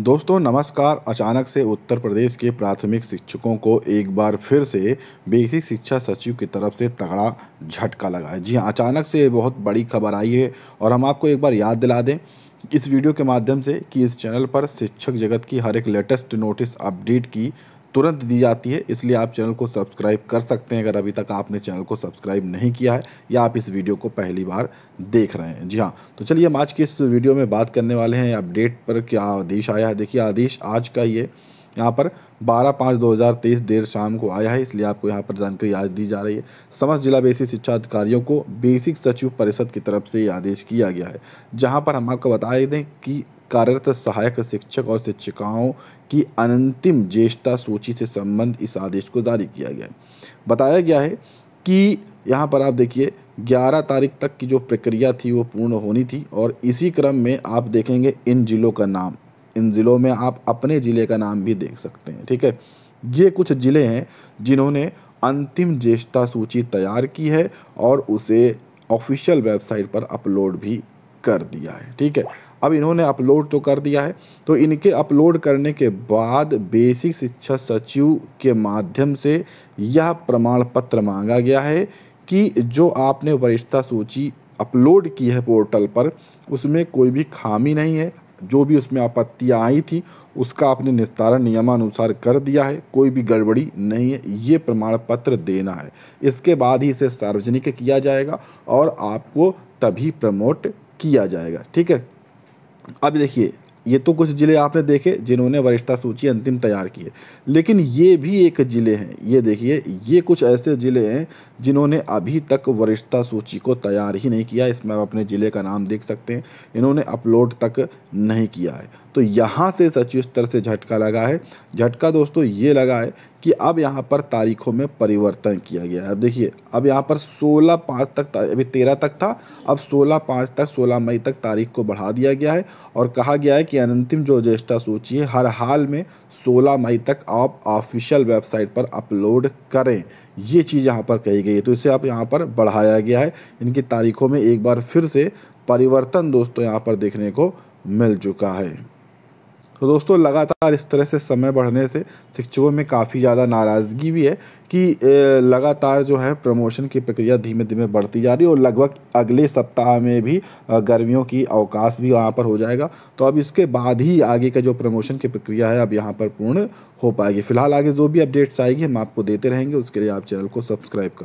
दोस्तों नमस्कार अचानक से उत्तर प्रदेश के प्राथमिक शिक्षकों को एक बार फिर से बेसिक शिक्षा सचिव की तरफ से तगड़ा झटका लगा है जी हाँ अचानक से बहुत बड़ी खबर आई है और हम आपको एक बार याद दिला दें इस वीडियो के माध्यम से कि इस चैनल पर शिक्षक जगत की हर एक लेटेस्ट नोटिस अपडेट की तुरंत दी जाती है इसलिए आप चैनल को सब्सक्राइब कर सकते हैं अगर अभी तक आपने चैनल को सब्सक्राइब नहीं किया है या आप इस वीडियो को पहली बार देख रहे हैं जी हाँ तो चलिए हम आज की इस वीडियो में बात करने वाले हैं अपडेट पर क्या आदेश आया है देखिए आदेश आज का ये यहाँ पर 12 पाँच 2023 देर शाम को आया है इसलिए आपको यहाँ पर जानकारी आज दी जा रही है समस्त जिला बेसिक शिक्षा अधिकारियों को बेसिक सचिव परिषद की तरफ से ये आदेश किया गया है जहाँ पर हम आपको बता दें कि कार्यरत सहायक शिक्षक और शिक्षिकाओं की अंतिम ज्येष्ठता सूची से संबंध इस आदेश को जारी किया गया है बताया गया है कि यहाँ पर आप देखिए 11 तारीख तक की जो प्रक्रिया थी वो पूर्ण होनी थी और इसी क्रम में आप देखेंगे इन जिलों का नाम इन ज़िलों में आप अपने ज़िले का नाम भी देख सकते हैं ठीक है ये कुछ ज़िले हैं जिन्होंने अंतिम ज्येष्ठता सूची तैयार की है और उसे ऑफिशियल वेबसाइट पर अपलोड भी कर दिया है ठीक है अब इन्होंने अपलोड तो कर दिया है तो इनके अपलोड करने के बाद बेसिक शिक्षा सचिव के माध्यम से यह प्रमाण पत्र मांगा गया है कि जो आपने वरिष्ठता सूची अपलोड की है पोर्टल पर उसमें कोई भी खामी नहीं है जो भी उसमें आपत्तियाँ आई थी उसका आपने निस्तारण नियमानुसार कर दिया है कोई भी गड़बड़ी नहीं है ये प्रमाण पत्र देना है इसके बाद ही इसे सार्वजनिक किया जाएगा और आपको तभी प्रमोट किया जाएगा ठीक है अब देखिए ये तो कुछ ज़िले आपने देखे जिन्होंने वरिष्ठता सूची अंतिम तैयार की है लेकिन ये भी एक ज़िले हैं ये देखिए ये कुछ ऐसे ज़िले हैं जिन्होंने अभी तक वरिष्ठता सूची को तैयार ही नहीं किया इसमें आप अपने ज़िले का नाम देख सकते हैं इन्होंने अपलोड तक नहीं किया है तो यहाँ से सचिव स्तर से झटका लगा है झटका दोस्तों ये लगा है कि अब यहाँ पर तारीखों में परिवर्तन किया गया है अब देखिए अब यहाँ पर 16 पाँच तक अभी 13 तक था अब 16 पाँच तक 16 मई तक तारीख को बढ़ा दिया गया है और कहा गया है कि अंतिम जो ज्येष्ठा सूची है हर हाल में 16 मई तक आप ऑफिशियल वेबसाइट पर अपलोड करें ये चीज़ यहाँ पर कही गई है तो इसे आप यहाँ पर बढ़ाया गया है इनकी तारीखों में एक बार फिर से परिवर्तन दोस्तों यहाँ पर देखने को मिल चुका है तो दोस्तों लगातार इस तरह से समय बढ़ने से शिक्षकों में काफ़ी ज़्यादा नाराज़गी भी है कि लगातार जो है प्रमोशन की प्रक्रिया धीमे धीमे बढ़ती जा रही है और लगभग अगले सप्ताह में भी गर्मियों की अवकाश भी वहाँ पर हो जाएगा तो अब इसके बाद ही आगे का जो प्रमोशन की प्रक्रिया है अब यहाँ पर पूर्ण हो पाएगी फिलहाल आगे जो भी अपडेट्स आएगी हम आपको देते रहेंगे उसके लिए आप चैनल को सब्सक्राइब करें